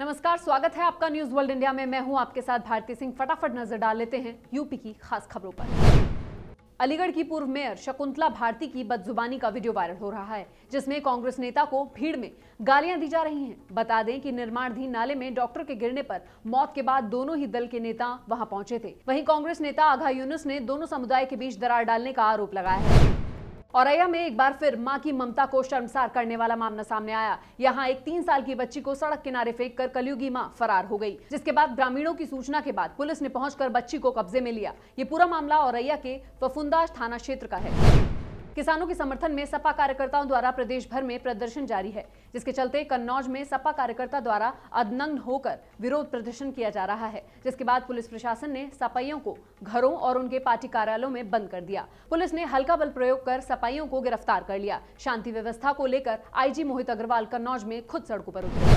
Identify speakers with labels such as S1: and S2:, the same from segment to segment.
S1: नमस्कार स्वागत है आपका न्यूज वर्ल्ड इंडिया में मैं हूं आपके साथ भारती सिंह फटाफट नजर डाल लेते हैं यूपी की खास खबरों पर अलीगढ़ की पूर्व मेयर शकुंतला भारती की बदजुबानी का वीडियो वायरल हो रहा है जिसमें कांग्रेस नेता को भीड़ में गालियां दी जा रही हैं बता दें कि निर्माणधीन नाले में डॉक्टर के गिरने पर मौत के बाद दोनों ही दल के नेता वहां पहुंचे थे वहीं कांग्रेस नेता आघा यूनुस ने दोनों समुदाय के बीच दरार डालने का आरोप लगाया है औरैया में एक बार फिर मां की ममता को शर्मसार करने वाला मामला सामने आया यहां एक तीन साल की बच्ची को सड़क किनारे फेंक कर कलयुगी मां फरार हो गई जिसके बाद ग्रामीणों की सूचना के बाद पुलिस ने पहुंचकर बच्ची को कब्जे में लिया ये पूरा मामला औरैया के फफुंदाज थाना क्षेत्र का है किसानों के समर्थन में सपा कार्यकर्ताओं द्वारा प्रदेश भर में प्रदर्शन जारी है जिसके चलते कन्नौज में सपा कार्यकर्ता द्वारा अदनग्न होकर विरोध प्रदर्शन किया जा रहा है जिसके बाद पुलिस प्रशासन ने सपाइयों को घरों और उनके पार्टी कार्यालयों में बंद कर दिया पुलिस ने हल्का बल प्रयोग कर सपाइयों को गिरफ्तार कर लिया शांति व्यवस्था को लेकर आईजी मोहित अग्रवाल कन्नौज में खुद सड़कों पर उतरे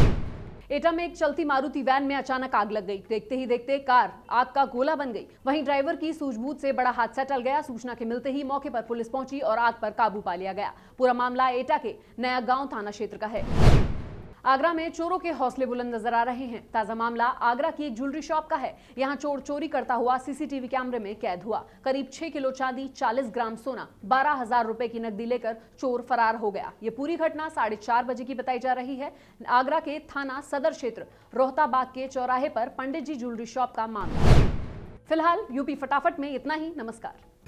S1: एटा में एक चलती मारुति वैन में अचानक आग लग गई देखते ही देखते कार आग का गोला बन गई वहीं ड्राइवर की सूझबूझ से बड़ा हादसा टल गया सूचना के मिलते ही मौके पर पुलिस पहुंची और आग पर काबू पा लिया गया पूरा मामला एटा के नया गांव थाना क्षेत्र का है आगरा में चोरों के हौसले बुलंद नजर आ रहे हैं ताजा मामला आगरा की एक ज्वेलरी शॉप का है यहाँ चोर चोरी करता हुआ सीसीटीवी कैमरे में कैद हुआ करीब छह किलो चांदी चालीस ग्राम सोना बारह हजार रुपए की नकदी लेकर चोर फरार हो गया ये पूरी घटना साढ़े चार बजे की बताई जा रही है आगरा के थाना सदर क्षेत्र रोहताबाग के चौराहे पर पंडित जी ज्वेलरी शॉप का मामला फिलहाल यूपी फटाफट में इतना ही नमस्कार